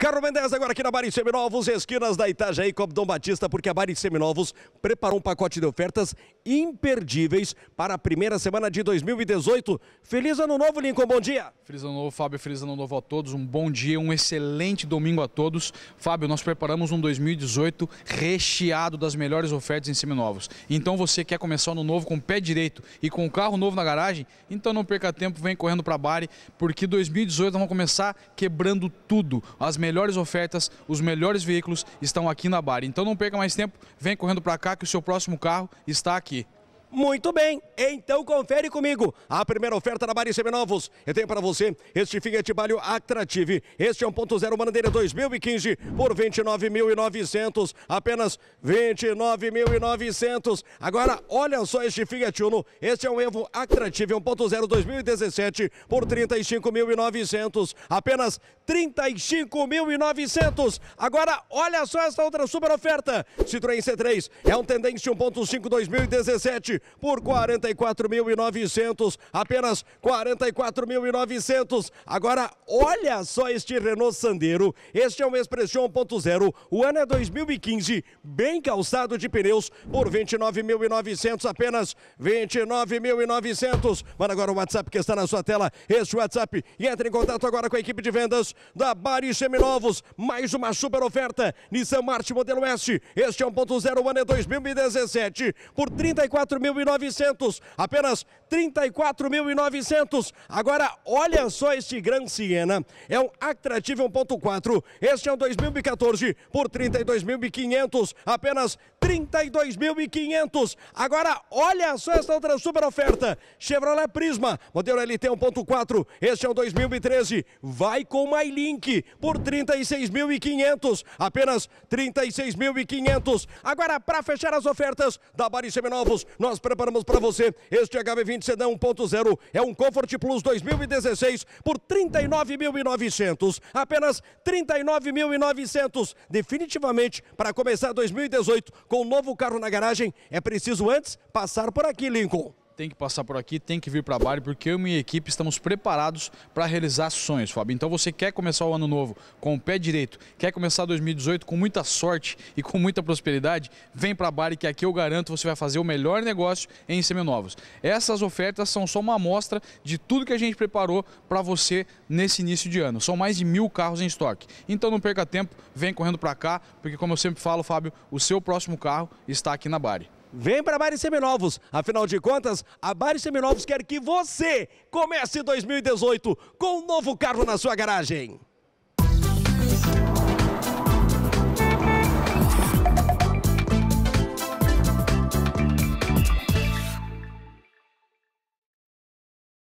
Carro Mendes agora aqui na Bari Seminovos, esquinas da Itajaí, com Dom Batista, porque a Bari Seminovos preparou um pacote de ofertas imperdíveis para a primeira semana de 2018. Feliz ano novo, Lincoln, bom dia. Feliz ano novo, Fábio, feliz ano novo a todos, um bom dia, um excelente domingo a todos. Fábio, nós preparamos um 2018 recheado das melhores ofertas em Seminovos. Então você quer começar no novo com o pé direito e com o carro novo na garagem? Então não perca tempo, vem correndo para a Bari, porque 2018 nós vamos começar quebrando tudo. As melhores melhores ofertas, os melhores veículos estão aqui na Bari. Então não perca mais tempo, vem correndo para cá que o seu próximo carro está aqui. Muito bem, então confere comigo a primeira oferta da Mari Seminovos. Eu tenho para você este Fiat Palio Actrative. Este é 1.0 bandeira 2015 por 29.900, apenas 29.900. Agora, olha só este Fiat Uno. Este é um Evo Actrative 1.0 2017 por 35.900, apenas 35.900. Agora, olha só esta outra super oferta. Citroën C3 é um Tendência 1.5 2017 hoje por 44.900, apenas 44.900. Agora, olha só este Renault Sandero. Este é um Expression 1.0, o ano é 2015, bem calçado de pneus por 29.900, apenas 29.900. Manda agora o WhatsApp que está na sua tela, este WhatsApp, e entre em contato agora com a equipe de vendas da Bari Seminovos. Mais uma super oferta, Nissan March modelo S, este é 1.0, o ano é 2017, por 34 mil 34.900, apenas 34.900. Agora, olha só este Gran Siena, é um Actrative 1.4, este é um 2014 por 32.500, apenas 32.500. Agora, olha só esta outra super oferta, Chevrolet Prisma, modelo LT 1.4, este é um 2013, vai com MyLink por 36.500, apenas 36.500. Agora, para fechar as ofertas da Bari Seminovos, nós nós preparamos para você este HB20 Sedã 1.0. É um Comfort Plus 2016 por 39.900. Apenas 39.900. Definitivamente, para começar 2018 com um novo carro na garagem, é preciso antes passar por aqui, Lincoln tem que passar por aqui, tem que vir para a Bari, porque eu e minha equipe estamos preparados para realizar sonhos, Fábio. Então você quer começar o ano novo com o pé direito, quer começar 2018 com muita sorte e com muita prosperidade, vem para a Bari que aqui eu garanto você vai fazer o melhor negócio em Seminovos. Essas ofertas são só uma amostra de tudo que a gente preparou para você nesse início de ano. São mais de mil carros em estoque. Então não perca tempo, vem correndo para cá, porque como eu sempre falo, Fábio, o seu próximo carro está aqui na Bari. Vem para a Bari Seminovos, afinal de contas, a Bari Seminovos quer que você comece 2018 com um novo carro na sua garagem.